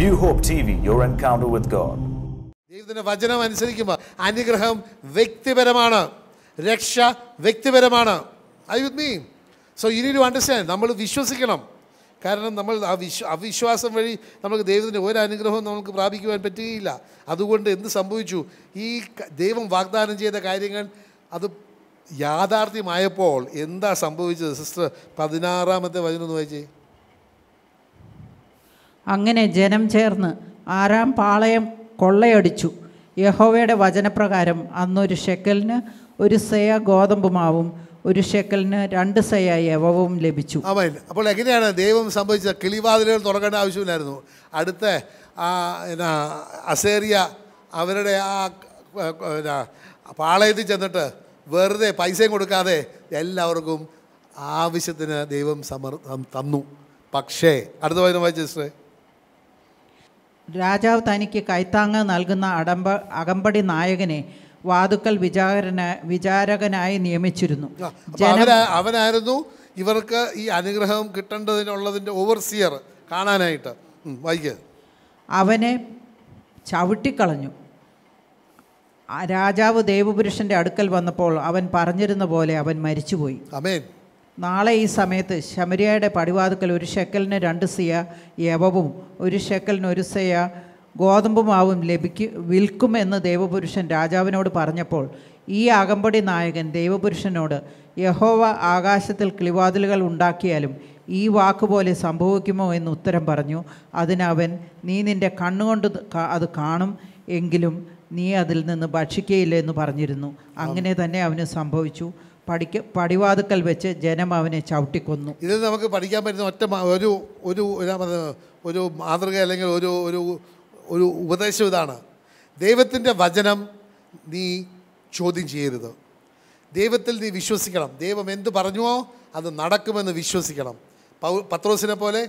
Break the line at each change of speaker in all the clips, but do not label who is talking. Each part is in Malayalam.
New hope T V your encounter with God വചനം അനുസരിക്കുമ്പോൾ അനുഗ്രഹം വ്യക്തിപരമാണ് രക്ഷ വ്യക്തിപരമാണ് I with me so you need to understand നമ്മൾ വിശ്വസിക്കണം കാരണം നമ്മൾ അവിശ്വാസം വഴി നമുക്ക് ദൈവത്തിൻ്റെ ഒരു അനുഗ്രഹവും നമുക്ക് പ്രാപിക്കുവാൻ പറ്റുകയില്ല അതുകൊണ്ട് എന്ത് സംഭവിച്ചു ഈ ദൈവം വാഗ്ദാനം ചെയ്ത കാര്യങ്ങൾ അത് യാഥാർത്ഥ്യമായപ്പോൾ എന്താ സംഭവിച്ചത് സിസ്റ്റർ പതിനാറാമത്തെ വചനം എന്ന് വായിച്ചേ
അങ്ങനെ ജനം ചേർന്ന് ആറാം പാളയം കൊള്ളയടിച്ചു യഹോവയുടെ വചനപ്രകാരം അന്നൊരു ഷെക്കലിന് ഒരു സയ ഗോതമ്പുമാവും ഒരു ഷെക്കലിന് രണ്ട് സയ യവവും ലഭിച്ചു
അപ്പോൾ എങ്ങനെയാണ് ദൈവം സംഭവിച്ചത് കിളിവാതിലുകൾ തുറക്കേണ്ട ആവശ്യമില്ലായിരുന്നു അടുത്ത എന്നാ അസേറിയ അവരുടെ ആ എന്നാ പാളയത്തിൽ ചെന്നിട്ട് വെറുതെ പൈസയും കൊടുക്കാതെ എല്ലാവർക്കും ആവശ്യത്തിന് ദൈവം സമർ തന്നു പക്ഷേ അടുത്ത വചനം വായിച്ചേ
രാജാവ് തനിക്ക് കൈത്താങ്ങ് നൽകുന്ന അടമ്പ അകമ്പടി നായകനെ വാതുക്കൽ വിചാരന വിചാരകനായി നിയമിച്ചിരുന്നു
അവനായിരുന്നു ഇവർക്ക് ഈ അനുഗ്രഹം കിട്ടേണ്ടതിനുള്ളതിൻ്റെ ഓവർസിയർ കാണാനായിട്ട് അവനെ ചവിട്ടിക്കളഞ്ഞു
രാജാവ് ദേവപുരുഷന്റെ അടുക്കൽ വന്നപ്പോൾ അവൻ പറഞ്ഞിരുന്ന പോലെ അവൻ മരിച്ചുപോയി അമേൻ നാളെ ഈ സമയത്ത് ശമരിയയുടെ പടിവാതുക്കൽ ഒരു ഷെക്കലിന് രണ്ട് സിയ യവവും ഒരു ഷെക്കലിന് ഒരു സിയ ഗോതമ്പുമാവും ലഭിക്കും വിൽക്കുമെന്ന് ദേവപുരുഷൻ രാജാവിനോട് പറഞ്ഞപ്പോൾ ഈ അകമ്പടി നായകൻ ദേവപുരുഷനോട് യഹോവ ആകാശത്തിൽ കിളിവാതിലുകൾ ഉണ്ടാക്കിയാലും ഈ വാക്കുപോലെ സംഭവിക്കുമോ എന്ന് ഉത്തരം പറഞ്ഞു അതിനവൻ നീ നിൻ്റെ കണ്ണുകൊണ്ട് അത് കാണും എങ്കിലും നീ അതിൽ നിന്ന് ഭക്ഷിക്കയില്ല എന്ന് പറഞ്ഞിരുന്നു അങ്ങനെ തന്നെ അവന് സംഭവിച്ചു പടിക്ക് പടിവാതുക്കൽ വെച്ച് ജനം അവനെ ചവിട്ടിക്കൊന്നു
ഇത് നമുക്ക് പഠിക്കാൻ പറ്റുന്ന ഒറ്റ ഒരു ഒരു ഒരു മാതൃക അല്ലെങ്കിൽ ഒരു ഒരു ഒരു ഉപദേശം ഇതാണ് ദൈവത്തിൻ്റെ വചനം നീ ചോദ്യം ചെയ്യരുത് ദൈവത്തിൽ നീ വിശ്വസിക്കണം ദൈവം എന്ത് പറഞ്ഞുവോ അത് നടക്കുമെന്ന് വിശ്വസിക്കണം പത്രോസിനെ പോലെ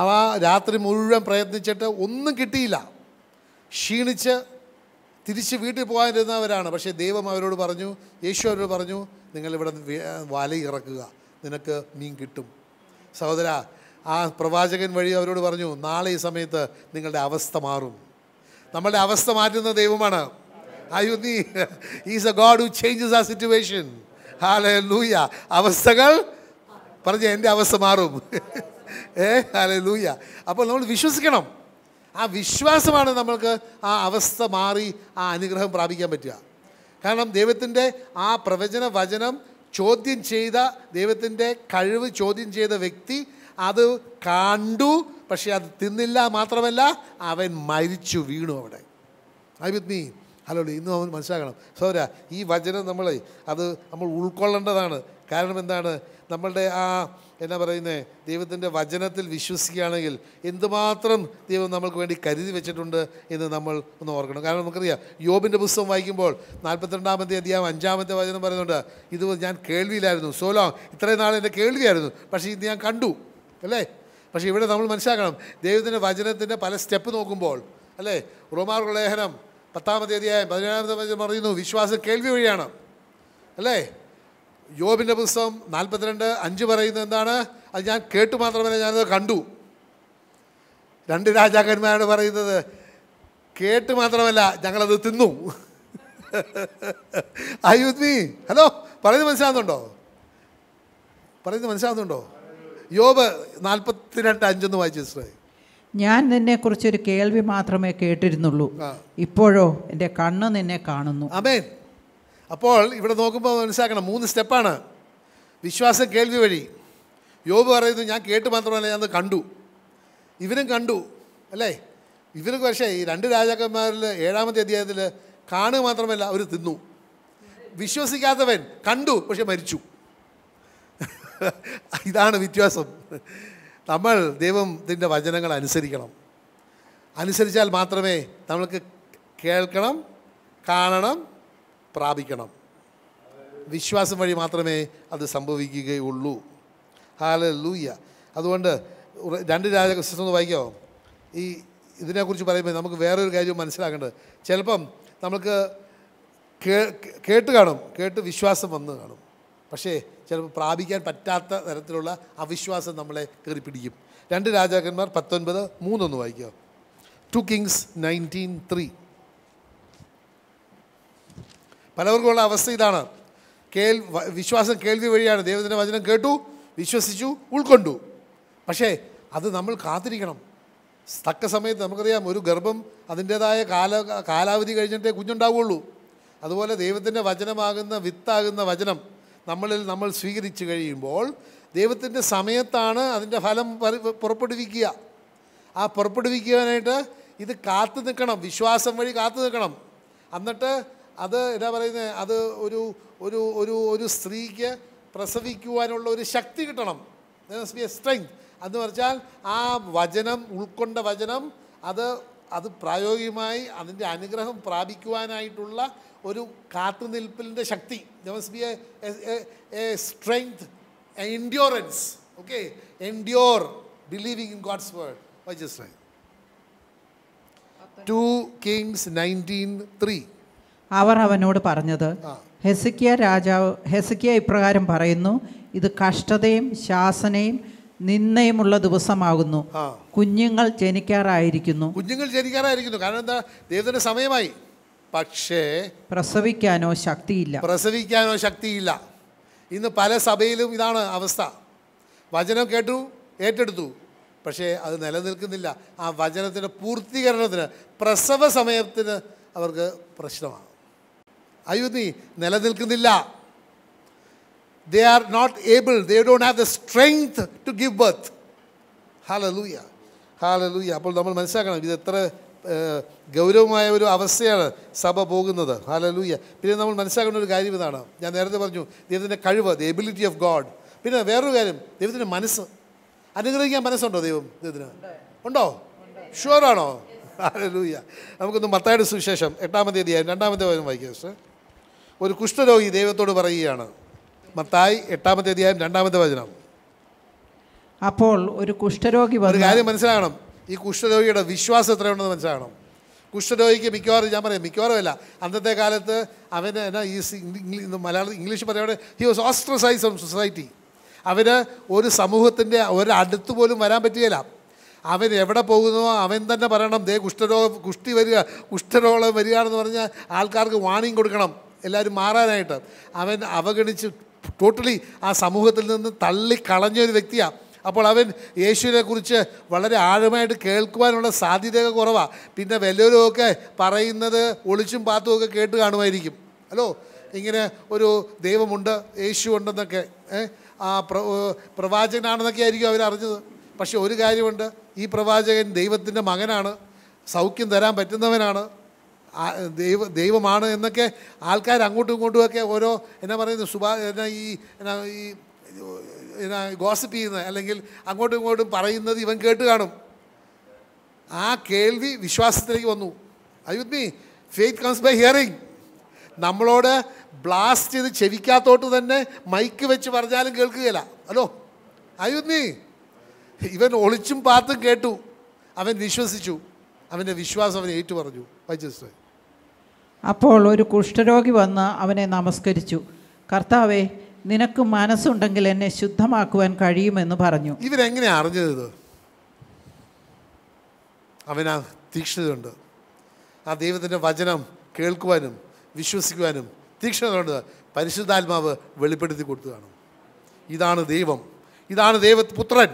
അവ രാത്രി മുഴുവൻ പ്രയത്നിച്ചിട്ട് ഒന്നും കിട്ടിയില്ല ക്ഷീണിച്ച് തിരിച്ച് വീട്ടിൽ പോകാനിരുന്നവരാണ് പക്ഷേ ദൈവം അവരോട് പറഞ്ഞു യേശു അവരോട് പറഞ്ഞു നിങ്ങളിവിടെ വലയിറക്കുക നിനക്ക് മീൻ കിട്ടും സഹോദര ആ പ്രവാചകൻ വഴി അവരോട് പറഞ്ഞു നാളെ ഈ സമയത്ത് നിങ്ങളുടെ അവസ്ഥ മാറും നമ്മളുടെ അവസ്ഥ മാറ്റുന്ന ദൈവമാണ് അയ്യോ നീ is a God who changes a situation hallelujah അവസ്ഥകൾ പറഞ്ഞ എൻ്റെ അവസ്ഥ മാറും ഏ ഹാലേ ലൂയ അപ്പോൾ നമ്മൾ വിശ്വസിക്കണം ആ വിശ്വാസമാണ് നമ്മൾക്ക് ആ അവസ്ഥ മാറി ആ അനുഗ്രഹം പ്രാപിക്കാൻ പറ്റുക കാരണം ദൈവത്തിൻ്റെ ആ പ്രവചന വചനം ചോദ്യം ചെയ്ത ദൈവത്തിൻ്റെ കഴിവ് ചോദ്യം ചെയ്ത വ്യക്തി അത് കണ്ടു പക്ഷേ അത് തിന്നില്ല മാത്രമല്ല അവൻ മരിച്ചു വീണു അവിടെ ഐ വിത്ത് മീ ഹലോ ഇന്നും അവൻ മനസ്സിലാക്കണം സൗര ഈ വചനം നമ്മൾ അത് നമ്മൾ ഉൾക്കൊള്ളേണ്ടതാണ് കാരണം എന്താണ് നമ്മളുടെ ആ എന്നാ പറയുന്നത് ദൈവത്തിൻ്റെ വചനത്തിൽ വിശ്വസിക്കുകയാണെങ്കിൽ എന്തുമാത്രം ദൈവം നമ്മൾക്ക് വേണ്ടി കരുതി വെച്ചിട്ടുണ്ട് എന്ന് നമ്മൾ ഒന്ന് ഓർക്കണം കാരണം നമുക്കറിയാം യോബിൻ്റെ പുസ്തകം വായിക്കുമ്പോൾ നാൽപ്പത്തിരണ്ടാമത്തെ അധ്യായം അഞ്ചാമത്തെ വചനം പറയുന്നുണ്ട് ഇത് ഞാൻ കേൾവിയിലായിരുന്നു സോലോ ഇത്രയും നാൾ എൻ്റെ കേൾവിയായിരുന്നു പക്ഷേ ഇത് ഞാൻ കണ്ടു അല്ലേ പക്ഷേ ഇവിടെ നമ്മൾ മനസ്സിലാക്കണം ദൈവത്തിൻ്റെ വചനത്തിൻ്റെ പല സ്റ്റെപ്പ് നോക്കുമ്പോൾ അല്ലേ റോമാർ ലേഖനം പത്താമത്തെ അധ്യായം പതിനേഴാമത്തെ പറയുന്നു വിശ്വാസം കേൾവി വഴിയാണ് അല്ലേ യോബിൻ്റെ പുസ്തകം നാൽപ്പത്തിരണ്ട് അഞ്ച് പറയുന്നത് എന്താണ് അത് ഞാൻ കേട്ടു മാത്രമല്ല ഞാനത് കണ്ടു രണ്ട് രാജാക്കന്മാരോട് പറയുന്നത് കേട്ട് മാത്രമല്ല ഞങ്ങളത് തിന്നു ഐ മീ ഹലോ പറയുന്നത് മനസ്സിലാകുന്നുണ്ടോ പറയുന്നത് മനസ്സിലാകുന്നുണ്ടോ യോബ് നാൽപ്പത്തിരണ്ട് അഞ്ചൊന്ന് വായിച്ചു
ഞാൻ കുറിച്ചൊരു കേൾവി മാത്രമേ കേട്ടിരുന്നുള്ളൂ ഇപ്പോഴോ എൻ്റെ കണ്ണ്
നിന്നെ കാണുന്നു അമേ അപ്പോൾ ഇവിടെ നോക്കുമ്പോൾ മനസ്സിലാക്കണം മൂന്ന് സ്റ്റെപ്പാണ് വിശ്വാസം കേൾവി വഴി യോബ് പറയുന്നത് ഞാൻ കേട്ട് മാത്രമല്ല ഞാൻ കണ്ടു ഇവരും കണ്ടു അല്ലേ ഇവർക്ക് പക്ഷേ ഈ രണ്ട് രാജാക്കന്മാരിൽ ഏഴാമത്തെ അധ്യായത്തിൽ കാണുക മാത്രമല്ല അവർ തിന്നു വിശ്വസിക്കാത്തവൻ കണ്ടു പക്ഷെ മരിച്ചു ഇതാണ് വ്യത്യാസം നമ്മൾ ദൈവത്തിൻ്റെ വചനങ്ങൾ അനുസരിക്കണം അനുസരിച്ചാൽ മാത്രമേ നമ്മൾക്ക് കേൾക്കണം കാണണം പ്രാപിക്കണം വിശ്വാസം വഴി മാത്രമേ അത് സംഭവിക്കുകയുള്ളൂ ഹാല ലൂയ്യ അതുകൊണ്ട് രണ്ട് രാജകൃഷ്ണ വായിക്കാമോ ഈ ഇതിനെക്കുറിച്ച് പറയുമ്പോൾ നമുക്ക് വേറൊരു കാര്യം മനസ്സിലാക്കേണ്ടത് ചിലപ്പം നമുക്ക് കേട്ട് കാണും കേട്ട് വിശ്വാസം വന്ന് കാണും പക്ഷേ ചിലപ്പോൾ പ്രാപിക്കാൻ പറ്റാത്ത തരത്തിലുള്ള അവിശ്വാസം നമ്മളെ കയറി പിടിക്കും രണ്ട് രാജാക്കന്മാർ പത്തൊൻപത് മൂന്നൊന്ന് വായിക്കുക ടു കിങ്സ് നയൻറ്റീൻ ത്രീ പലർക്കുമുള്ള അവസ്ഥ ഇതാണ് കേൾ വിശ്വാസം കേൾവി വഴിയാണ് ദൈവത്തിൻ്റെ വചനം കേട്ടു വിശ്വസിച്ചു ഉൾക്കൊണ്ടു പക്ഷേ അത് നമ്മൾ കാത്തിരിക്കണം തക്ക സമയത്ത് നമുക്കറിയാം ഒരു ഗർഭം അതിൻ്റേതായ കാല കാലാവധി കഴിഞ്ഞിട്ടേ കുഞ്ഞുണ്ടാവുകയുള്ളൂ അതുപോലെ ദൈവത്തിൻ്റെ വചനമാകുന്ന വിത്താകുന്ന വചനം നമ്മളിൽ നമ്മൾ സ്വീകരിച്ചു കഴിയുമ്പോൾ ദൈവത്തിൻ്റെ സമയത്താണ് അതിൻ്റെ ഫലം പുറപ്പെടുവിക്കുക ആ പുറപ്പെടുവിക്കുവാനായിട്ട് ഇത് കാത്തു നിൽക്കണം വിശ്വാസം വഴി കാത്തു നിൽക്കണം എന്നിട്ട് അത് എന്താ പറയുന്നത് അത് ഒരു ഒരു ഒരു ഒരു സ്ത്രീക്ക് പ്രസവിക്കുവാനുള്ള ഒരു ശക്തി കിട്ടണം ബി എ സ്ട്രെങ്ത് എന്ന് പറഞ്ഞാൽ ആ വചനം ഉൾക്കൊണ്ട വചനം അത് അത് പ്രായോഗികമായി അതിൻ്റെ അനുഗ്രഹം പ്രാപിക്കുവാനായിട്ടുള്ള ഒരു കാത്തുനിൽപ്പിൻ്റെ ശക്തി be a strength endurance okay endure believing in God's word why just two Kings nineteen three
അവർ അവനോട് പറഞ്ഞത് ഹെസിക്കിയ രാജാവ് ഹെസിക്കിയ ഇപ്രകാരം പറയുന്നു ഇത് കഷ്ടതയും ശാസനയും നിന്നയുമുള്ള ദിവസമാകുന്നു കുഞ്ഞുങ്ങൾ ജനിക്കാറായിരിക്കുന്നു
കുഞ്ഞുങ്ങൾ ജനിക്കാറായിരിക്കുന്നു കാരണം എന്താ ദൈവത്തിന്റെ സമയമായി പക്ഷേ
പ്രസവിക്കാനോ ശക്തിയില്ല
പ്രസവിക്കാനോ ശക്തിയില്ല ഇന്ന് പല സഭയിലും ഇതാണ് അവസ്ഥ വചനം കേട്ടു ഏറ്റെടുത്തു പക്ഷേ അത് നിലനിൽക്കുന്നില്ല ആ വചനത്തിൻ്റെ പൂർത്തീകരണത്തിന് പ്രസവ സമയത്തിന് അവർക്ക് പ്രശ്നമാണ് അയുതി നിലനിൽക്കുന്നില്ല they are not able they don't have the strength to give birth hallelujah അപ്പോൾ നമ്മൾ മനസ്സിലാക്കണം ഇത് എത്ര ഗൗരവമായ ഒരു അവസ്ഥയാണ് സഭ പോകുന്നത് ലൂയ പിന്നെ നമ്മൾ മനസ്സിലാക്കേണ്ട ഒരു കാര്യം ഇതാണ് ഞാൻ നേരത്തെ പറഞ്ഞു ദൈവത്തിൻ്റെ കഴിവ് ദ എബിലിറ്റി ഓഫ് ഗോഡ് പിന്നെ വേറൊരു കാര്യം ദൈവത്തിൻ്റെ മനസ്സ് അനുഗ്രഹിക്കാൻ മനസ്സുണ്ടോ ദൈവം ദൈവത്തിന് ഉണ്ടോ ഷുവറാണോ ലൂയ നമുക്കൊന്ന് മത്തായുടെ സുവിശേഷം എട്ടാമത്തെ തീയതി രണ്ടാമത്തെ വരും വായിക്കാം സാർ ഒരു കുഷ്ഠരോഗി ദൈവത്തോട് പറയുകയാണ് മത്തായി എട്ടാമത്തെ അധ്യായം രണ്ടാമത്തെ വചനം
അപ്പോൾ ഒരു കുഷ്ഠരോഗി
ഒരു കാര്യം മനസ്സിലാകണം ഈ കുഷ്ഠരോഗിയുടെ വിശ്വാസം എത്രയുണ്ടെന്ന് മനസ്സിലാകണം കുഷ്ഠരോഗിക്ക് മിക്കവാറും ഞാൻ പറയാം മിക്കവാറും അല്ല അന്നത്തെ കാലത്ത് അവന് എന്നാ ഈ മലയാളം ഇംഗ്ലീഷ് പറയുകയാണ് he was ostracised of society അവന് ഒരു സമൂഹത്തിൻ്റെ ഒരടുത്ത് പോലും വരാൻ പറ്റുകയില്ല അവൻ എവിടെ പോകുന്നോ അവൻ തന്നെ പറയണം ദേ കുഷ്ഠരോഗം കുഷ്ടി വരിക കുഷ്ഠരോഗം വരികയാണെന്ന് പറഞ്ഞാൽ ആൾക്കാർക്ക് വാണിംഗ് കൊടുക്കണം എല്ലാവരും മാറാനായിട്ട് അവൻ അവഗണിച്ച് ടോട്ടലി ആ സമൂഹത്തിൽ നിന്ന് തള്ളിക്കളഞ്ഞൊരു വ്യക്തിയാണ് അപ്പോൾ അവൻ യേശുവിനെക്കുറിച്ച് വളരെ ആഴമായിട്ട് കേൾക്കുവാനുള്ള സാധ്യതയൊക്കെ കുറവാണ് പിന്നെ വലിയവരുമൊക്കെ പറയുന്നത് ഒളിച്ചും പാത്തുമൊക്കെ കേട്ട് കാണുമായിരിക്കും ഹലോ ഇങ്ങനെ ഒരു ദൈവമുണ്ട് യേശു ഉണ്ടെന്നൊക്കെ ആ പ്ര പ്രവാചകനാണെന്നൊക്കെ ആയിരിക്കും അവരറിഞ്ഞത് പക്ഷേ ഒരു കാര്യമുണ്ട് ഈ പ്രവാചകൻ ദൈവത്തിൻ്റെ മകനാണ് സൗഖ്യം തരാൻ പറ്റുന്നവനാണ് ദൈവ ദൈവമാണ് എന്നൊക്കെ ആൾക്കാർ അങ്ങോട്ടും ഇങ്ങോട്ടുമൊക്കെ ഓരോ എന്നാ പറയുന്നത് സുഭാ എന്നാ ഈ എന്നാ ഈ എന്നാ ഗോസിപ്പ് ചെയ്യുന്നത് അല്ലെങ്കിൽ അങ്ങോട്ടും ഇങ്ങോട്ടും പറയുന്നത് ഇവൻ കേട്ട് കാണും ആ കേൾവി വിശ്വാസത്തിലേക്ക് വന്നു അയ്യുത് മീ ഫെയ്ത്ത് കംസ് ബൈ ഹിയറിങ് നമ്മളോട് ബ്ലാസ്റ്റ് ചെയ്ത് ചെവിക്കാത്തോട്ട് തന്നെ മൈക്ക് വെച്ച് പറഞ്ഞാലും കേൾക്കുകയില്ല ഹലോ അയ്യുത് മീ ഇവൻ ഒളിച്ചും പാത്തും കേട്ടു അവൻ വിശ്വസിച്ചു അവൻ്റെ വിശ്വാസം അവൻ ഏറ്റു പറഞ്ഞു വൈജസ്വായി
അപ്പോൾ ഒരു കുഷ്ഠരോഗി വന്ന് അവനെ നമസ്കരിച്ചു കർത്താവെ നിനക്ക് മനസ്സുണ്ടെങ്കിൽ എന്നെ ശുദ്ധമാക്കുവാൻ കഴിയുമെന്ന് പറഞ്ഞു
ഇവരെങ്ങനെയാ അറിഞ്ഞത് അവനാ തീക്ഷ്ണതയുണ്ട് ആ ദൈവത്തിൻ്റെ വചനം കേൾക്കുവാനും വിശ്വസിക്കുവാനും തീക്ഷ്ണതയുണ്ട് പരിശുദ്ധാത്മാവ് വെളിപ്പെടുത്തി കൊടുത്തതാണ് ഇതാണ് ദൈവം ഇതാണ് ദൈവപുത്രൻ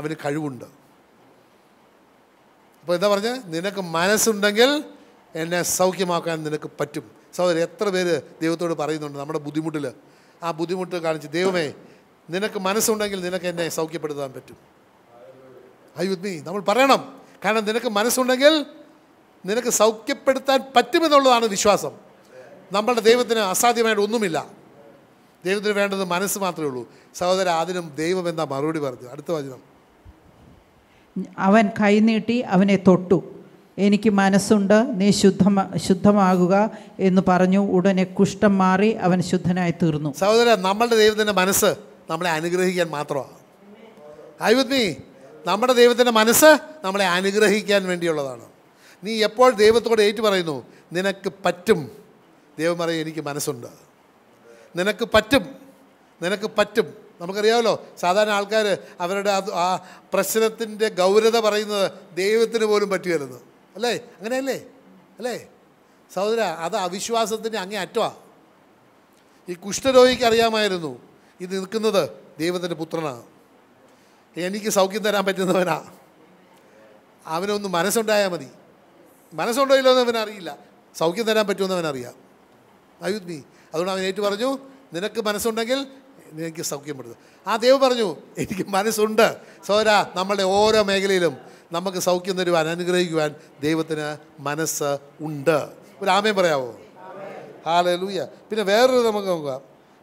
അവന് കഴിവുണ്ട് അപ്പോൾ എന്താ പറഞ്ഞത് നിനക്ക് മനസ്സുണ്ടെങ്കിൽ എന്നെ സൗഖ്യമാക്കാൻ നിനക്ക് പറ്റും സഹോദരൻ എത്ര പേര് ദൈവത്തോട് പറയുന്നുണ്ട് നമ്മുടെ ബുദ്ധിമുട്ടിൽ ആ ബുദ്ധിമുട്ട് കാണിച്ച് ദൈവമേ നിനക്ക് മനസ്സുണ്ടെങ്കിൽ നിനക്ക് എന്നെ സൗഖ്യപ്പെടുത്താൻ പറ്റും ഐ നമ്മൾ പറയണം കാരണം നിനക്ക് മനസ്സുണ്ടെങ്കിൽ നിനക്ക് സൗഖ്യപ്പെടുത്താൻ പറ്റുമെന്നുള്ളതാണ് വിശ്വാസം നമ്മളുടെ ദൈവത്തിന് അസാധ്യമായിട്ട് ഒന്നുമില്ല ദൈവത്തിന് വേണ്ടത് മനസ്സ് മാത്രമേ ഉള്ളൂ സഹോദര അതിനും ദൈവം എന്താ മറുപടി പറഞ്ഞു അടുത്ത വചനം
അവൻ കൈനീട്ടി അവനെ തൊട്ടു എനിക്ക് മനസ്സുണ്ട് നീ ശുദ്ധമ ശുദ്ധമാകുക എന്ന് പറഞ്ഞു ഉടനെ കുഷ്ഠം മാറി അവൻ ശുദ്ധനായി തീർന്നു
സഹോദര നമ്മളുടെ ദൈവത്തിൻ്റെ മനസ്സ് നമ്മളെ അനുഗ്രഹിക്കാൻ മാത്രമാണ് ഐ വിത്ത് മീ നമ്മുടെ ദൈവത്തിൻ്റെ മനസ്സ് നമ്മളെ അനുഗ്രഹിക്കാൻ വേണ്ടിയുള്ളതാണ് നീ എപ്പോൾ ദൈവത്തോട് ഏറ്റു പറയുന്നു നിനക്ക് പറ്റും ദൈവം പറയും എനിക്ക് മനസ്സുണ്ട് നിനക്ക് പറ്റും നിനക്ക് പറ്റും നമുക്കറിയാമല്ലോ സാധാരണ ആൾക്കാർ അവരുടെ ആ പ്രശ്നത്തിൻ്റെ ഗൗരത പറയുന്നത് ദൈവത്തിന് പോലും പറ്റുമല്ലെന്ന് അല്ലേ അങ്ങനെയല്ലേ അല്ലേ സഹോദര അത് അവിശ്വാസത്തിൻ്റെ അങ്ങേ ഈ കുഷ്ഠരോഗിക്ക് അറിയാമായിരുന്നു ഇത് നിൽക്കുന്നത് ദൈവത്തിൻ്റെ പുത്രനാണ് എനിക്ക് സൗഖ്യം തരാൻ പറ്റുന്നവനാ അവനൊന്ന് മനസ്സുണ്ടായാൽ മതി മനസ്സുണ്ടോയില്ലോ എന്ന് അവനറിയില്ല സൗഖ്യം തരാൻ പറ്റുമെന്നവനറിയാം അയുത് മീ അതുകൊണ്ട് അവൻ ഏറ്റു പറഞ്ഞു നിനക്ക് മനസ്സുണ്ടെങ്കിൽ നിനക്ക് സൗഖ്യപ്പെടുന്നത് ആ ദൈവം പറഞ്ഞു എനിക്ക് മനസ്സുണ്ട് സോര നമ്മളുടെ ഓരോ മേഖലയിലും നമുക്ക് സൗഖ്യം തരുവാൻ അനുഗ്രഹിക്കുവാൻ ദൈവത്തിന് മനസ്സ് ഉണ്ട് ഒരു ആമയം പറയാമോ ഹാലൂയ പിന്നെ വേറൊരു നമുക്ക് നോക്കാം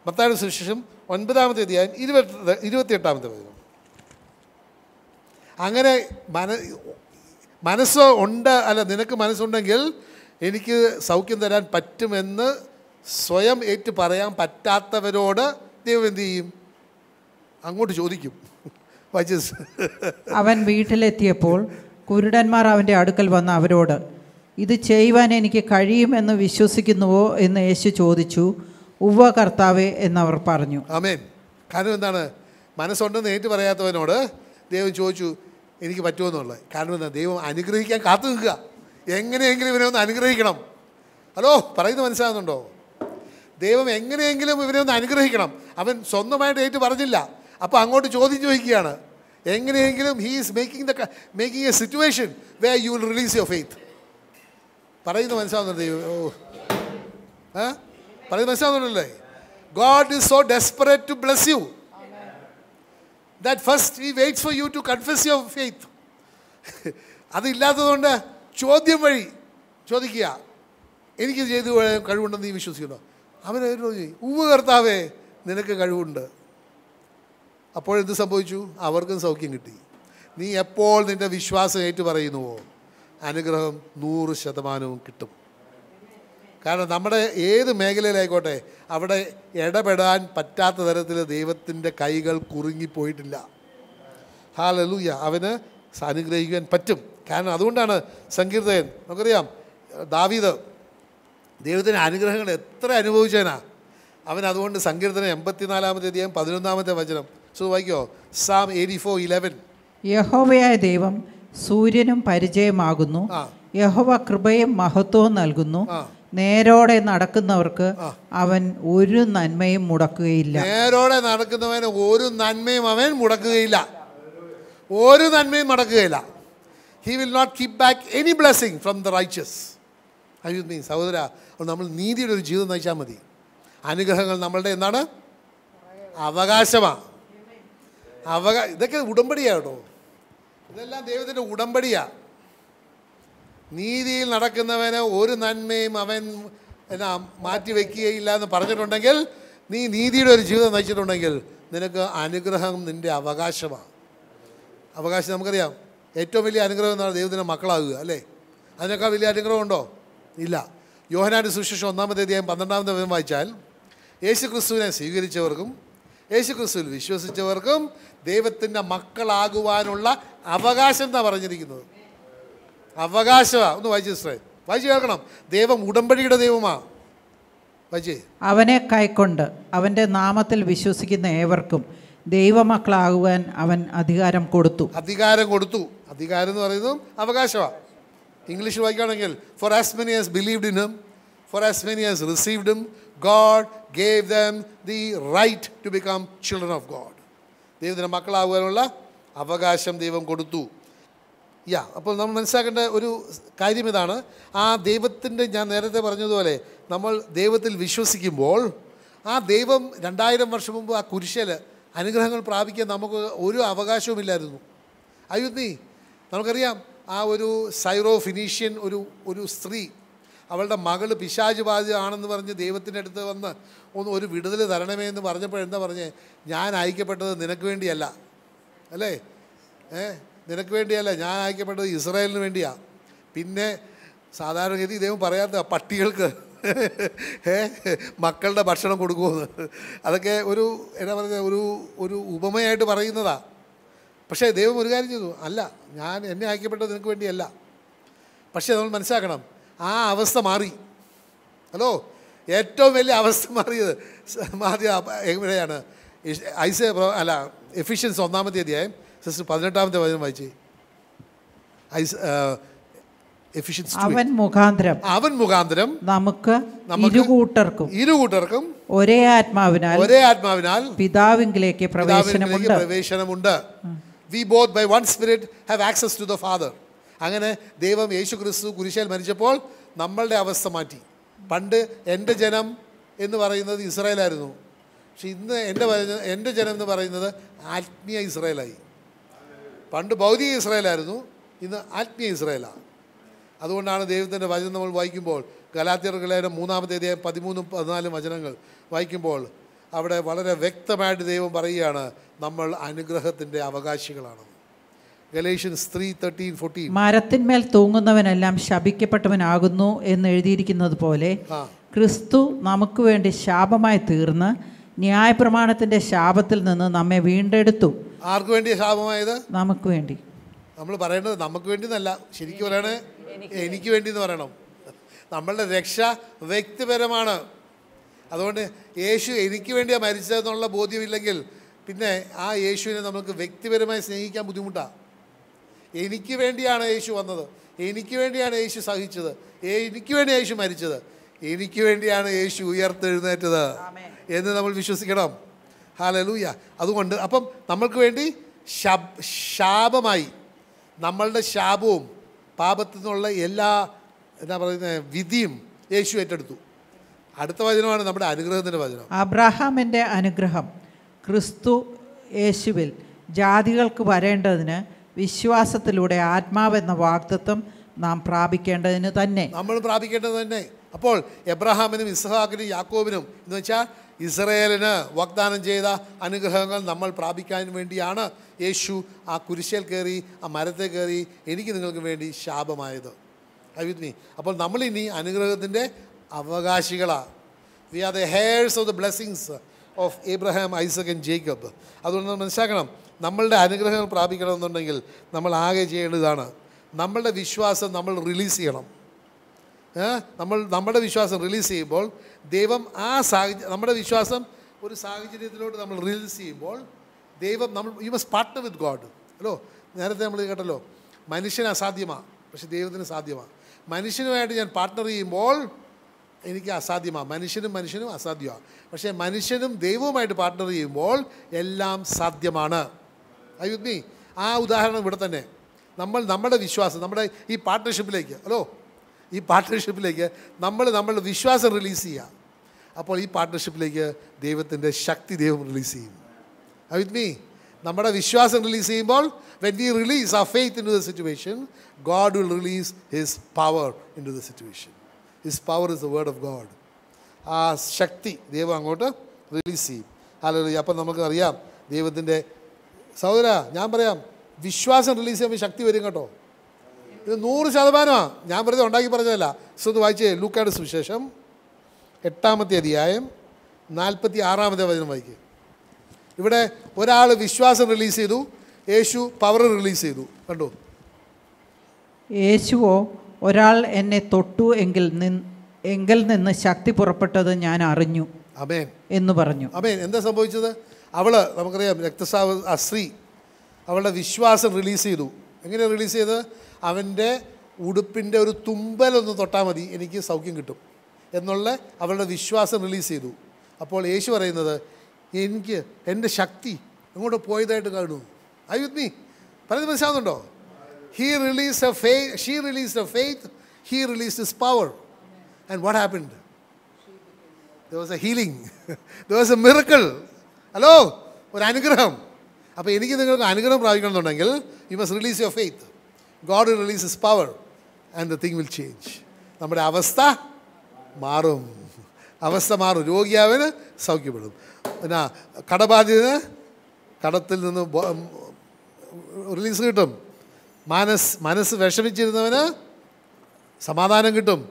മത്താഴ സുശേഷം ഒൻപതാമത്തെ അധ്യായം ഇരുപത്തി ഇരുപത്തിയെട്ടാമത്തെ വചനം അങ്ങനെ മന മനസ്സ് ഉണ്ട് അല്ല നിനക്ക് മനസ്സുണ്ടെങ്കിൽ എനിക്ക് സൗഖ്യം തരാൻ പറ്റുമെന്ന് സ്വയം ഏറ്റു പറയാൻ പറ്റാത്തവരോട് ദൈവം എന്തു ചെയ്യും അങ്ങോട്ട് ചോദിക്കും
അവൻ വീട്ടിലെത്തിയപ്പോൾ കുരുടന്മാർ അവൻ്റെ അടുക്കൽ വന്ന അവരോട് ഇത് ചെയ്യുവാൻ എനിക്ക് കഴിയുമെന്ന് വിശ്വസിക്കുന്നുവോ എന്ന് യേശു ചോദിച്ചു ഉവ്വ കർത്താവെ എന്നവർ പറഞ്ഞു
ആമേൻ കാരണം എന്താണ് മനസ്സുണ്ടെന്ന് ഏറ്റു പറയാത്തവനോട് ദൈവം ചോദിച്ചു എനിക്ക് പറ്റുമെന്നുള്ളത് കാരണം എന്താ ദൈവം അനുഗ്രഹിക്കാൻ കാത്തു നിൽക്കുക എങ്ങനെയെങ്കിലും ഇവനെ ഒന്ന് അനുഗ്രഹിക്കണം ഹലോ പറയുന്നത് മനസ്സിലാകുന്നുണ്ടോ ദൈവം എങ്ങനെയെങ്കിലും ഇവനെ ഒന്ന് അനുഗ്രഹിക്കണം അവൻ സ്വന്തമായിട്ട് ഏറ്റു പറഞ്ഞില്ല അപ്പോൾ അങ്ങോട്ട് ചോദിച്ചു ചോദിക്കുകയാണ് എങ്ങനെയെങ്കിലും he is making the making a situation way you will release your faith പറയുന്നത് മനസ്സിലാവുന്നുണ്ട് ഓ ആ പറയുന്നത് മനസ്സിലാവുന്നുണ്ടല്ലേ God is so desperate to bless you that first he waits for you to confess your faith അതില്ലാത്തതുകൊണ്ട് ചോദ്യം വഴി ചോദിക്കുക എനിക്ക് ചെയ്തു കഴിവുണ്ടെന്ന് നീ വിശ്വസിക്കണോ അവരെ ഉവ്വ് കർത്താവേ നിനക്ക് കഴിവുണ്ട് അപ്പോഴെന്ത് സംഭവിച്ചു അവർക്കും സൗഖ്യം കിട്ടി നീ എപ്പോൾ നിൻ്റെ വിശ്വാസം ഏറ്റു പറയുന്നുവോ അനുഗ്രഹം നൂറ് ശതമാനവും കിട്ടും കാരണം നമ്മുടെ ഏത് മേഖലയിലായിക്കോട്ടെ അവിടെ ഇടപെടാൻ പറ്റാത്ത തരത്തിൽ ദൈവത്തിൻ്റെ കൈകൾ കുറുങ്ങിപ്പോയിട്ടില്ല ഹാലലൂയ അവന് അനുഗ്രഹിക്കുവാൻ പറ്റും കാരണം അതുകൊണ്ടാണ് സങ്കീർത്തകൻ നമുക്കറിയാം ദാവീദ് ദൈവത്തിൻ്റെ അനുഗ്രഹങ്ങൾ എത്ര അനുഭവിച്ചവനാ അവൻ അതുകൊണ്ട് സങ്കീർത്തനം എൺപത്തിനാലാമത്തെ അധികം പതിനൊന്നാമത്തെ വചനം അടുത്തത് വായിക്കോ സാം എയ്റ്റി
യഹോവയായ ദൈവം സൂര്യനും പരിചയമാകുന്നു യഹോവ കൃപയും മഹത്വവും നൽകുന്നു നേരോടെ നടക്കുന്നവർക്ക് അവൻ ഒരു നന്മയും മുടക്കുകയില്ല
നേരോടെ നടക്കുന്നവന് ഒരു നന്മയും അവൻ മുടക്കുകയില്ല ഒരു നന്മയും മുടക്കുകയില്ല he will not keep back any blessing from the riches അയ്യോ നീ സഹോദര നമ്മൾ നീതിയുടെ ഒരു ജീവിതം നയിച്ചാൽ മതി അനുഗ്രഹങ്ങൾ നമ്മളുടെ എന്താണ് അവകാശമാണ് അവകാശം ഇതൊക്കെ ഉടമ്പടിയാണ് കേട്ടോ ഇതെല്ലാം ദൈവത്തിൻ്റെ ഉടമ്പടിയാണ് നീതിയിൽ നടക്കുന്നവന് ഒരു നന്മയും അവൻ എന്നാ മാറ്റിവെക്കുകയില്ല എന്ന് പറഞ്ഞിട്ടുണ്ടെങ്കിൽ നീ നീതിയുടെ ഒരു ജീവിതം നയിച്ചിട്ടുണ്ടെങ്കിൽ നിനക്ക് അനുഗ്രഹം നിൻ്റെ അവകാശമാണ് അവകാശം നമുക്കറിയാം ഏറ്റവും വലിയ അനുഗ്രഹം എന്നാണ് ദൈവത്തിൻ്റെ മക്കളാകുക അല്ലേ അതിനേക്കാൾ വലിയ അനുഗ്രഹമുണ്ടോ ഇല്ല യോഹനാൻ്റെ സുശേഷം ഒന്നാമത്തെ അധ്യായം പന്ത്രണ്ടാമത്തെ വിധം വായിച്ചാൽ യേശു ക്രിസ്തുവിനെ സ്വീകരിച്ചവർക്കും യേശുക്രിസ്തുവിൽ വിശ്വസിച്ചവർക്കും ദൈവത്തിൻ്റെ മക്കളാകുവാനുള്ള അവകാശം എന്നാണ് പറഞ്ഞിരിക്കുന്നത് അവകാശമാണ് ഒന്ന് വായിച്ചു സിസ്റ്ററെ വായിച്ചു കേൾക്കണം ദൈവം ഉടമ്പടിയുടെ ദൈവമാണ്
അവനെ കൈക്കൊണ്ട് അവൻ്റെ നാമത്തിൽ വിശ്വസിക്കുന്ന ഏവർക്കും ദൈവമക്കളാകുവാൻ അവൻ അധികാരം കൊടുത്തു
അധികാരം കൊടുത്തു അധികാരം എന്ന് പറയുന്നതും അവകാശമാണ് ഇംഗ്ലീഷ് വായിക്കുകയാണെങ്കിൽ for as many as believed in him For as many as received him, God gave them the right to become children of God. ദൈവത്തിൻ്റെ മക്കളാകുവാനുള്ള അവകാശം ദൈവം കൊടുത്തു യാ അപ്പോൾ നമ്മൾ മനസ്സിലാക്കേണ്ട ഒരു കാര്യം ഇതാണ് ആ ദൈവത്തിൻ്റെ ഞാൻ നേരത്തെ പറഞ്ഞതുപോലെ നമ്മൾ ദൈവത്തിൽ വിശ്വസിക്കുമ്പോൾ ആ ദൈവം രണ്ടായിരം വർഷം മുമ്പ് ആ കുരിശൽ അനുഗ്രഹങ്ങൾ പ്രാപിക്കാൻ നമുക്ക് ഒരു അവകാശവുമില്ലായിരുന്നു അയുദ്ധി നമുക്കറിയാം ആ ഒരു സൈറോ ഫിനീഷ്യൻ ഒരു ഒരു സ്ത്രീ അവളുടെ മകൾ പിശാജ് ബാധിതമാണെന്ന് പറഞ്ഞ് ദൈവത്തിൻ്റെ അടുത്ത് വന്ന് ഒന്ന് ഒരു വിടുതൽ തരണമേ എന്ന് പറഞ്ഞപ്പോൾ എന്താ പറഞ്ഞേ ഞാൻ അയക്കപ്പെട്ടത് നിനക്ക് വേണ്ടിയല്ല അല്ലേ ഏ നിനക്ക് വേണ്ടിയല്ല ഞാൻ അയക്കപ്പെട്ടത് ഇസ്രായേലിന് വേണ്ടിയാണ് പിന്നെ സാധാരണഗതി ദൈവം പറയാത്ത പട്ടികൾക്ക് ഏ മക്കളുടെ ഭക്ഷണം കൊടുക്കുമെന്ന് അതൊക്കെ ഒരു എന്നാ പറയുക ഒരു ഒരു ഉപമയായിട്ട് പറയുന്നതാണ് പക്ഷേ ദൈവം ഒരു കാര്യം ചെയ്തു അല്ല ഞാൻ എന്നെ അയക്കപ്പെട്ടത് നിനക്ക് വേണ്ടിയല്ല പക്ഷേ നമ്മൾ മനസ്സിലാക്കണം ആ അവസ്ഥ മാറി ഹലോ ഏറ്റവും വലിയ അവസ്ഥ മാറിയത് മാറിയ എവിടെയാണ് ഐസ അല്ല എഫിഷ്യൻസ് ഒന്നാമത്തെ അധ്യായം സിസ്റ്റർ പതിനെട്ടാമത്തെ വചനം വായിച്ച് ഐസ് എഫിഷ്യൻസ് അവൻ മുഖാന്തരം അവൻ മുഖാന്തരം നമുക്ക് ഇരു കൂട്ടർക്കും
ഒരേ ആത്മാവിനാൽ ഒരേ ആത്മാവിനാൽ പിതാവിങ്കിലേക്ക് പ്രവേശനമുണ്ട്
പ്രവേശനമുണ്ട് we both by one spirit have access to the father അങ്ങനെ ദൈവം യേശു ക്രിസ്തു കുരിശേൽ മരിച്ചപ്പോൾ നമ്മളുടെ അവസ്ഥ മാറ്റി പണ്ട് എൻ്റെ ജനം എന്ന് പറയുന്നത് ഇസ്രായേലായിരുന്നു പക്ഷെ ഇന്ന് എൻ്റെ എൻ്റെ ജനം എന്ന് പറയുന്നത് ആത്മീയ ഇസ്രായേലായി പണ്ട് ഭൗതിക ഇസ്രായേലായിരുന്നു ഇന്ന് ആത്മീയ ഇസ്രായേലാണ് അതുകൊണ്ടാണ് ദൈവത്തിൻ്റെ വചനം നമ്മൾ വായിക്കുമ്പോൾ ഗലാത്യർകളേരം മൂന്നാമത്തെ അധ്യായം പതിമൂന്നും പതിനാലും വചനങ്ങൾ വായിക്കുമ്പോൾ അവിടെ വളരെ വ്യക്തമായിട്ട് ദൈവം പറയുകയാണ് നമ്മൾ അനുഗ്രഹത്തിൻ്റെ അവകാശികളാണെന്ന്
മരത്തിന്മേൽ തൂങ്ങുന്നവനെല്ലാം ശപിക്കപ്പെട്ടവനാകുന്നു എന്ന് എഴുതിയിരിക്കുന്നത് പോലെ ക്രിസ്തു നമുക്ക് വേണ്ടി ശാപമായി തീർന്ന് ന്യായപ്രമാണത്തിന്റെ ശാപത്തിൽ നിന്ന് നമ്മെ വീണ്ടെടുത്തു
ആർക്ക് വേണ്ടി ശാപമായത് നമുക്ക് വേണ്ടി നമ്മൾ പറയുന്നത് നമുക്ക് വേണ്ടി എന്നല്ല ശരിക്കും പറയണേ എനിക്ക് വേണ്ടി എന്ന് പറയണം നമ്മളുടെ രക്ഷ വ്യക്തിപരമാണ് അതുകൊണ്ട് യേശു എനിക്ക് വേണ്ടിയാണ് മരിച്ചതെന്നുള്ള ബോധ്യമില്ലെങ്കിൽ പിന്നെ ആ യേശുവിനെ നമുക്ക് വ്യക്തിപരമായി സ്നേഹിക്കാൻ ബുദ്ധിമുട്ടാണ് എനിക്ക് വേണ്ടിയാണ് യേശു വന്നത് എനിക്ക് വേണ്ടിയാണ് യേശു സഹിച്ചത് എനിക്ക് വേണ്ടി യേശു മരിച്ചത് എനിക്ക് വേണ്ടിയാണ് യേശു ഉയർത്തെഴുന്നേറ്റത് എന്ന് നമ്മൾ വിശ്വസിക്കണം ഹാലലൂയ അതുകൊണ്ട് അപ്പം നമ്മൾക്ക് വേണ്ടി ശാപമായി നമ്മളുടെ ശാപവും പാപത്തിൽ നിന്നുള്ള എല്ലാ എന്താ പറയുന്നത് വിധിയും യേശു ഏറ്റെടുത്തു അടുത്ത വചനമാണ് നമ്മുടെ അനുഗ്രഹത്തിൻ്റെ വചനം
അബ്രഹാമിൻ്റെ അനുഗ്രഹം ക്രിസ്തു യേശുവിൽ ജാതികൾക്ക് വരേണ്ടതിന് വിശ്വാസത്തിലൂടെ ആത്മാവെന്ന വാഗ്ദത്വം നാം പ്രാപിക്കേണ്ടതിന് തന്നെ
നമ്മൾ പ്രാപിക്കേണ്ടത് തന്നെ അപ്പോൾ എബ്രഹാമിനും ഇസ്ഹാഖിനും യാക്കോബിനും എന്ന് വെച്ചാൽ ഇസ്രയേലിന് വാഗ്ദാനം ചെയ്ത അനുഗ്രഹങ്ങൾ നമ്മൾ പ്രാപിക്കാൻ വേണ്ടിയാണ് യേശു ആ കുരിശേൽ കയറി ആ മരത്തെ കയറി എനിക്ക് നിങ്ങൾക്ക് വേണ്ടി ശാപമായത് അവിത്മി അപ്പോൾ നമ്മളിനി അനുഗ്രഹത്തിൻ്റെ അവകാശികളാണ് we are the heirs of the blessings of Abraham Isaac and Jacob അതുകൊണ്ട് മനസ്സിലാക്കണം നമ്മളുടെ അനുഗ്രഹങ്ങൾ പ്രാപിക്കണമെന്നുണ്ടെങ്കിൽ നമ്മൾ ആകെ ചെയ്യേണ്ടതാണ് നമ്മളുടെ വിശ്വാസം നമ്മൾ റിലീസ് ചെയ്യണം നമ്മൾ നമ്മുടെ വിശ്വാസം റിലീസ് ചെയ്യുമ്പോൾ ദൈവം ആ സാഹചര്യം നമ്മുടെ വിശ്വാസം ഒരു സാഹചര്യത്തിലോട്ട് നമ്മൾ റിലീസ് ചെയ്യുമ്പോൾ ദൈവം നമ്മൾ യു മസ് പാർട്ട്ണർ വിത്ത് ഗോഡ് ഹലോ നേരത്തെ നമ്മൾ കേട്ടല്ലോ മനുഷ്യന് അസാധ്യമാണ് പക്ഷെ ദൈവത്തിന് സാധ്യമാണ് മനുഷ്യനുമായിട്ട് ഞാൻ പാർട്ട്ണർ ചെയ്യുമ്പോൾ എനിക്ക് അസാധ്യമാണ് മനുഷ്യനും മനുഷ്യനും അസാധ്യമാണ് പക്ഷേ മനുഷ്യനും ദൈവവുമായിട്ട് പാർട്ട്ണർ ചെയ്യുമ്പോൾ എല്ലാം സാധ്യമാണ് ഐ വിത്ത് മീ ആ ഉദാഹരണം ഇവിടെ തന്നെ നമ്മൾ നമ്മുടെ വിശ്വാസം നമ്മുടെ ഈ പാർട്ട്ണർഷിപ്പിലേക്ക് ഹലോ ഈ പാർട്ട്ണർഷിപ്പിലേക്ക് നമ്മൾ നമ്മളുടെ വിശ്വാസം റിലീസ് ചെയ്യുക അപ്പോൾ ഈ പാർട്ട്ണർഷിപ്പിലേക്ക് ദൈവത്തിൻ്റെ ശക്തി ദൈവം റിലീസ് ചെയ്യും ഐ വിത്ത് മീ നമ്മുടെ വിശ്വാസം റിലീസ് ചെയ്യുമ്പോൾ when we release a faith into the situation God will release his power into the situation his power is the word of God ആ ശക്തി ദൈവം അങ്ങോട്ട് റിലീസ് ചെയ്യും അല്ലെങ്കിൽ അപ്പം നമുക്കറിയാം ദൈവത്തിൻ്റെ സഹോദര ഞാൻ പറയാം വിശ്വാസം റിലീസ് ചെയ്യുമ്പോൾ ശക്തി വരും കേട്ടോ ഇത് നൂറ് ശതമാനമാണ് ഞാൻ പറയുന്നത് ഉണ്ടാക്കി പറഞ്ഞതല്ല സ്വത്ത് വായിച്ചേ ലൂക്കാട് സുവിശേഷം എട്ടാമത്തെ അധ്യായം നാൽപ്പത്തി ആറാമത്തെ വചനം വായിക്കുക ഇവിടെ ഒരാൾ വിശ്വാസം റിലീസ് ചെയ്തു യേശു പവർ റിലീസ് ചെയ്തു കണ്ടു
യേശുവോ ഒരാൾ എന്നെ തൊട്ടു എങ്കിൽ എങ്കിൽ നിന്ന് ശക്തി പുറപ്പെട്ടത് ഞാൻ അറിഞ്ഞു അമേൻ എന്ന് പറഞ്ഞു
അമേൻ എന്താ സംഭവിച്ചത് അവൾ നമുക്കറിയാം രക്തസ്രാവ അശ്രീ അവളുടെ വിശ്വാസം റിലീസ് ചെയ്തു എങ്ങനെ റിലീസ് ചെയ്ത് അവൻ്റെ ഉടുപ്പിൻ്റെ ഒരു തുമ്പലൊന്ന് തൊട്ടാൽ മതി എനിക്ക് സൗഖ്യം കിട്ടും എന്നുള്ള അവളുടെ വിശ്വാസം റിലീസ് ചെയ്തു അപ്പോൾ യേശു പറയുന്നത് എനിക്ക് എൻ്റെ ശക്തി അങ്ങോട്ട് പോയതായിട്ട് കാണുന്നു ഐ വിത്ത് മീ പറയുന്നത് മനസ്സിലാവുന്നുണ്ടോ ഹീ റിലീസ് എ ഫേ she release a faith he release is power and what happened those was a healing those was a miracle hello ഒരു അനുഗ്രഹം അപ്പോൾ എനിക്ക് നിങ്ങൾക്ക് അനുഗ്രഹം പ്രാപിക്കണമെന്നുണ്ടെങ്കിൽ you must release your faith God release is power and the thing will change നമ്മുടെ അവസ്ഥ മാറും അവസ്ഥ മാറും രോഗിയാവിന് സൗഖ്യപ്പെടും പിന്നെ കടബാധിതന് കടത്തിൽ നിന്ന് റിലീസ് കിട്ടും മനസ് മനസ്സ് വിഷമിച്ചിരുന്നവന് സമാധാനം കിട്ടും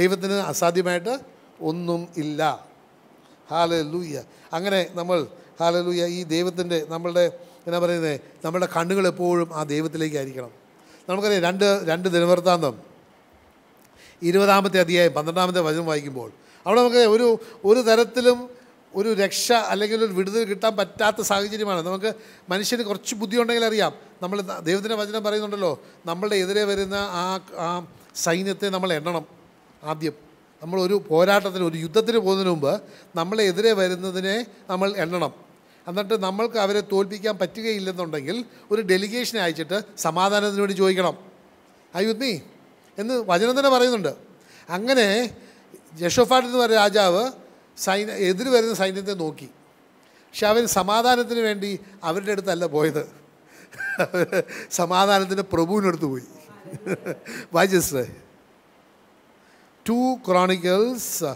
ദൈവത്തിന് അസാധ്യമായിട്ട് ഒന്നും ഇല്ല ഹാലലൂയ അങ്ങനെ നമ്മൾ ഹാലലൂയ ഈ ദൈവത്തിൻ്റെ നമ്മളുടെ എന്നാ പറയുന്നത് നമ്മുടെ കണ്ണുകൾ എപ്പോഴും ആ ദൈവത്തിലേക്കായിരിക്കണം നമുക്കറിയാം രണ്ട് രണ്ട് ദിനവൃത്താന്തം ഇരുപതാമത്തെ അധ്യായം പന്ത്രണ്ടാമത്തെ വചനം വായിക്കുമ്പോൾ അവിടെ നമുക്ക് ഒരു ഒരു തരത്തിലും ഒരു രക്ഷ അല്ലെങ്കിൽ ഒരു വിടുതൽ കിട്ടാൻ പറ്റാത്ത സാഹചര്യമാണ് നമുക്ക് മനുഷ്യന് കുറച്ച് ബുദ്ധിയുണ്ടെങ്കിൽ അറിയാം നമ്മൾ ദൈവത്തിൻ്റെ വചനം പറയുന്നുണ്ടല്ലോ നമ്മളുടെ എതിരെ വരുന്ന ആ ആ സൈന്യത്തെ നമ്മൾ എണ്ണണം ആദ്യം നമ്മളൊരു പോരാട്ടത്തിന് ഒരു യുദ്ധത്തിന് പോകുന്നതിന് മുമ്പ് നമ്മളെ എതിരെ വരുന്നതിനെ നമ്മൾ എണ്ണണം എന്നിട്ട് നമ്മൾക്ക് അവരെ തോൽപ്പിക്കാൻ പറ്റുകയില്ലെന്നുണ്ടെങ്കിൽ ഒരു ഡെലിഗേഷൻ അയച്ചിട്ട് സമാധാനത്തിന് വേണ്ടി ചോദിക്കണം അയ്യുദ്മി എന്ന് വചനം തന്നെ പറയുന്നുണ്ട് അങ്ങനെ യഷോഫാട്ട് എന്ന് പറയുന്ന രാജാവ് സൈന്യ എതിര് വരുന്ന സൈന്യത്തെ നോക്കി പക്ഷെ അവർ സമാധാനത്തിന് വേണ്ടി അവരുടെ അടുത്തല്ല പോയത് സമാധാനത്തിൻ്റെ പ്രഭുവിനടുത്ത് പോയി വായിച്ചേ ടു ക്രോണിക്കൽസ്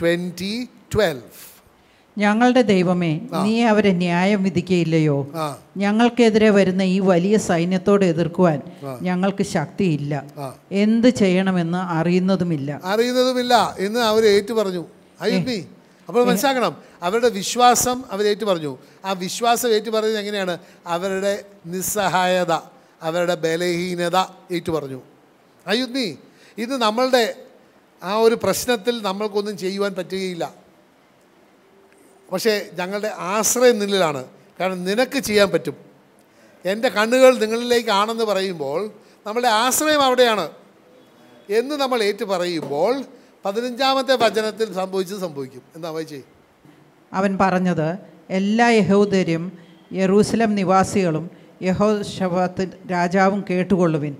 ട്വന്റി ട്വൽവ്
ഞങ്ങളുടെ ദൈവമേ നീ അവരെ ന്യായം വിധിക്കയില്ലയോ ഞങ്ങൾക്കെതിരെ വരുന്ന ഈ വലിയ സൈന്യത്തോട് എതിർക്കുവാൻ ഞങ്ങൾക്ക് ശക്തിയില്ല എന്ത് ചെയ്യണമെന്ന് അറിയുന്നതുമില്ല
അറിയുന്നതുമില്ല എന്ന് അവർ ഏറ്റു പറഞ്ഞു അപ്പോൾ മനസ്സിലാക്കണം അവരുടെ വിശ്വാസം അവരേറ്റു പറഞ്ഞു ആ വിശ്വാസം ഏറ്റു പറഞ്ഞത് എങ്ങനെയാണ് അവരുടെ നിസ്സഹായത അവരുടെ ബലഹീനത ഏറ്റു പറഞ്ഞു അയുദ്ധി ഇത് നമ്മളുടെ ആ ഒരു പ്രശ്നത്തിൽ നമ്മൾക്കൊന്നും ചെയ്യുവാൻ പറ്റുകയില്ല പക്ഷേ ഞങ്ങളുടെ ആശ്രയം നിന്നിലാണ് കാരണം നിനക്ക് ചെയ്യാൻ പറ്റും എൻ്റെ കണ്ണുകൾ നിങ്ങളിലേക്കാണെന്ന് പറയുമ്പോൾ നമ്മളുടെ ആശ്രയം അവിടെയാണ് എന്ന് നമ്മൾ ഏറ്റു പറയുമ്പോൾ പതിനഞ്ചാമത്തെ വചനത്തിൽ സംഭവിച്ചത് സംഭവിക്കും എന്താ വായിച്ചേ
അവൻ പറഞ്ഞത് എല്ലാ യഹൂദരും യറൂസലം നിവാസികളും യഹോഷവാത്ത് രാജാവും കേട്ടുകൊള്ളുവിൻ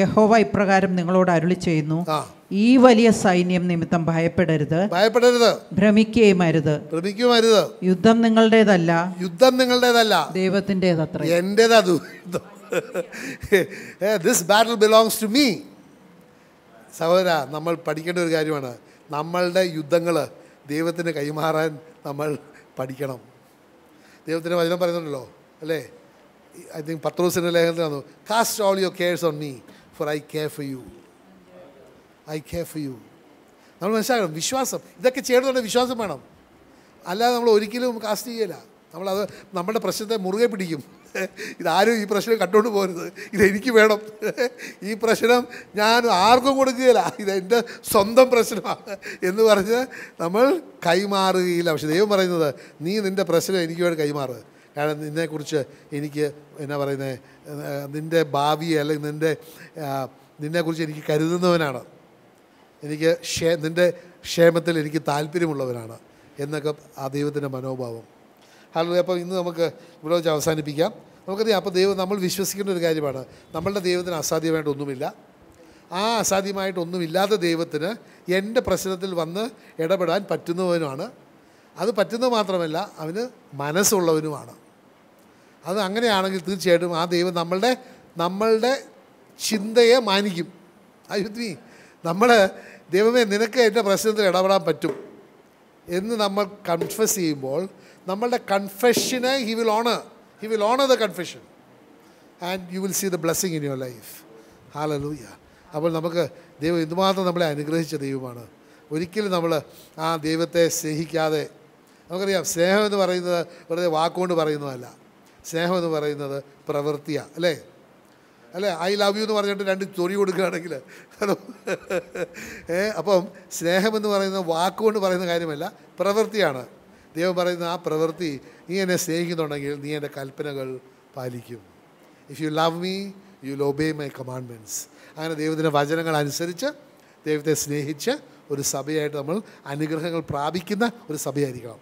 യഹോവ ഇപ്രകാരം നിങ്ങളോട് അരുളി ചെയ്യുന്നു ഈ വലിയ സൈന്യം നിമിത്തം ഭയപ്പെടരുത് ഭയപ്പെടരുത് ഭ്രമിക്കുകയും അരുത്
ഭ്രമിക്കുമരുത്
യുദ്ധം നിങ്ങളുടേതല്ല
യുദ്ധം നിങ്ങളുടേതല്ല ദൈവത്തിൻ്റെതത്ര എൻ്റേതത് this battle belongs to me സഹോദര നമ്മൾ പഠിക്കേണ്ട ഒരു കാര്യമാണ് നമ്മളുടെ യുദ്ധങ്ങൾ ദൈവത്തിന് കൈമാറാൻ നമ്മൾ പഠിക്കണം ദൈവത്തിൻ്റെ വചനം പറയുന്നുണ്ടല്ലോ അല്ലേ ഐ തിങ്ക് പത്രോസിൻ്റെ ലേഖനത്തിലാണ് cast all your cares on me for I care for you I care for you നമ്മൾ മനസ്സിലാക്കണം വിശ്വാസം ഇതൊക്കെ ചെയ്യണമെന്നുണ്ടെങ്കിൽ വിശ്വാസം വേണം അല്ലാതെ നമ്മൾ ഒരിക്കലും കാസ്റ്റ് ചെയ്യല നമ്മളത് നമ്മുടെ പ്രശ്നത്തെ മുറുകെ പിടിക്കും ഇതാരും ഈ പ്രശ്നം കണ്ടുകൊണ്ട് പോകരുത് ഇതെനിക്ക് വേണം ഈ പ്രശ്നം ഞാൻ ആർക്കും കൊടുക്കുകയില്ല ഇതെൻ്റെ സ്വന്തം പ്രശ്നമാണ് എന്ന് പറഞ്ഞ് നമ്മൾ കൈമാറുകയില്ല പക്ഷെ ദൈവം പറയുന്നത് നീ നിൻ്റെ പ്രശ്നം എനിക്ക് വേണ്ടി കൈമാറുക കാരണം നിന്നെക്കുറിച്ച് എനിക്ക് എന്നാ പറയുന്നത് നിൻ്റെ ഭാവിയെ അല്ലെങ്കിൽ നിൻ്റെ നിന്നെക്കുറിച്ച് എനിക്ക് കരുതുന്നവനാണ് എനിക്ക് ക്ഷേ നിൻ്റെ ക്ഷേമത്തിൽ എനിക്ക് താല്പര്യമുള്ളവനാണ് എന്നൊക്കെ ആ ദൈവത്തിൻ്റെ മനോഭാവം ഹലോ അപ്പോൾ ഇന്ന് നമുക്ക് ഇവിടെ വെച്ച് അവസാനിപ്പിക്കാം നമുക്കറിയാം അപ്പോൾ ദൈവം നമ്മൾ വിശ്വസിക്കേണ്ട ഒരു കാര്യമാണ് നമ്മളുടെ ദൈവത്തിന് അസാധ്യമായിട്ടൊന്നുമില്ല ആ അസാധ്യമായിട്ടൊന്നുമില്ലാത്ത ദൈവത്തിന് എൻ്റെ പ്രശ്നത്തിൽ വന്ന് ഇടപെടാൻ പറ്റുന്നവനുമാണ് അത് പറ്റുന്നത് മാത്രമല്ല അവന് മനസ്സുള്ളവനുമാണ് അത് അങ്ങനെയാണെങ്കിൽ തീർച്ചയായിട്ടും ആ ദൈവം നമ്മളുടെ നമ്മളുടെ ചിന്തയെ മാനിക്കും അയുദ്ധി നമ്മൾ ദൈവമേ നിനക്ക് എൻ്റെ പ്രശ്നത്തിൽ ഇടപെടാൻ പറ്റും എന്ന് നമ്മൾ കൺഫസ് ചെയ്യുമ്പോൾ നമ്മളുടെ കൺഫെഷനെ he will honour he will honour the confession and you will see the blessing in your life hallelujah അപ്പോൾ നമുക്ക് ദൈവം എന്തുമാത്രം നമ്മളെ അനുഗ്രഹിച്ച ദൈവമാണ് ഒരിക്കലും നമ്മൾ ആ ദൈവത്തെ സ്നേഹിക്കാതെ നമുക്കറിയാം സ്നേഹം എന്ന് പറയുന്നത് വെറുതെ വാക്കുകൊണ്ട് പറയുന്നതല്ല സ്നേഹം എന്ന് പറയുന്നത് പ്രവൃത്തിയാണ് അല്ലേ അല്ലേ ഐ ലവ് യു എന്ന് പറഞ്ഞിട്ട് രണ്ട് ചൊറി കൊടുക്കുകയാണെങ്കിൽ ഏ അപ്പം സ്നേഹമെന്ന് പറയുന്ന വാക്കുകൊണ്ട് പറയുന്ന കാര്യമല്ല പ്രവൃത്തിയാണ് ദൈവം പറയുന്ന ആ പ്രവൃത്തി നീ എന്നെ സ്നേഹിക്കുന്നുണ്ടെങ്കിൽ നീ എൻ്റെ കൽപ്പനകൾ പാലിക്കും if you love me you will obey my commandments അങ്ങനെ ദൈവത്തിൻ്റെ വചനങ്ങൾ അനുസരിച്ച് ദൈവത്തെ സ്നേഹിച്ച് ഒരു സഭയായിട്ട് നമ്മൾ അനുഗ്രഹങ്ങൾ പ്രാപിക്കുന്ന ഒരു സഭയായിരിക്കണം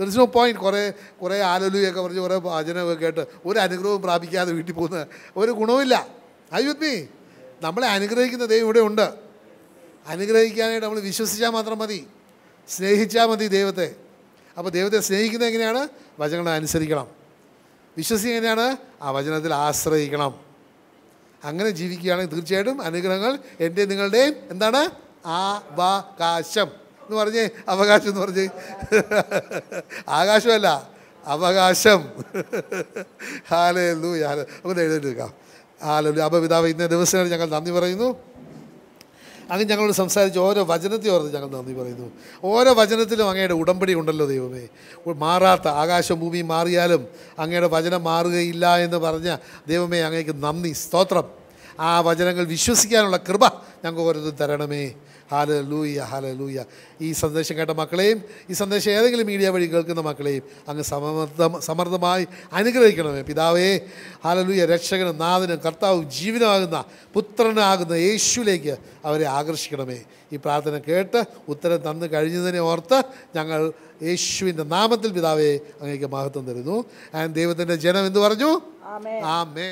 ദർ ഇസ് നോ പോയിൻറ്റ് കുറേ കുറേ ആലോലുയൊക്കെ പറഞ്ഞ് കുറേ വചനമൊക്കെ കേട്ട് ഒരു അനുഗ്രഹവും പ്രാപിക്കാതെ വീട്ടിൽ പോകുന്ന ഒരു ഗുണവുമില്ല ഐ മീ നമ്മളെ അനുഗ്രഹിക്കുന്ന ദൈവം ഇവിടെ ഉണ്ട് അനുഗ്രഹിക്കാനായിട്ട് നമ്മൾ വിശ്വസിച്ചാൽ മാത്രം മതി സ്നേഹിച്ചാൽ മതി ദൈവത്തെ അപ്പോൾ ദൈവത്തെ സ്നേഹിക്കുന്നത് എങ്ങനെയാണ് വചനങ്ങൾ അനുസരിക്കണം വിശ്വസിക്കുക എങ്ങനെയാണ് ആ വചനത്തിൽ ആശ്രയിക്കണം അങ്ങനെ ജീവിക്കുകയാണെങ്കിൽ തീർച്ചയായിട്ടും അനുഗ്രഹങ്ങൾ എൻ്റെ നിങ്ങളുടെയും എന്താണ് ആ ആവാകാശം എന്ന് പറഞ്ഞേ അവകാശം എന്ന് പറഞ്ഞേ ആകാശമല്ല അവകാശം ഹാലല്ലൂ ഹാല ഒന്ന് എഴുതിയെടുക്കാം ഹാലല്ലൂ അപ്പോൾ പിതാവ് ഇന്ന ദിവസങ്ങൾ ഞങ്ങൾ നന്ദി പറയുന്നു അങ്ങ് ഞങ്ങളോട് സംസാരിച്ച് ഓരോ വചനത്തെ ഓർത്ത് ഞങ്ങൾ നന്ദി പറയുന്നു ഓരോ വചനത്തിലും അങ്ങയുടെ ഉടമ്പടി ഉണ്ടല്ലോ ദൈവമേ മാറാത്ത ആകാശഭൂമി മാറിയാലും അങ്ങയുടെ വചനം മാറുകയില്ല എന്ന് പറഞ്ഞ ദൈവമേ അങ്ങേക്ക് നന്ദി സ്തോത്രം ആ വചനങ്ങൾ വിശ്വസിക്കാനുള്ള കൃപ ഞങ്ങൾക്ക് ഓരോരുത്തരും തരണമേ ഹാല ലൂയ ഹാല ഈ സന്ദേശം കേട്ട മക്കളെയും ഈ സന്ദേശം ഏതെങ്കിലും മീഡിയ വഴി കേൾക്കുന്ന മക്കളെയും അങ്ങ് സമർത്ഥം സമർത്ഥമായി അനുഗ്രഹിക്കണമേ പിതാവേ ഹാലലൂയ രക്ഷകനും നാഥനും കർത്താവും ജീവനാകുന്ന പുത്രനാകുന്ന യേശുവിലേക്ക് അവരെ ആകർഷിക്കണമേ ഈ പ്രാർത്ഥന കേട്ട് ഉത്തരം തന്നു കഴിഞ്ഞതിനെ ഓർത്ത് ഞങ്ങൾ യേശുവിൻ്റെ നാമത്തിൽ പിതാവേ അങ്ങേക്ക് മഹത്വം തരുന്നു ആൻഡ് ദൈവത്തിൻ്റെ ജനം എന്ന് പറഞ്ഞു ആമേ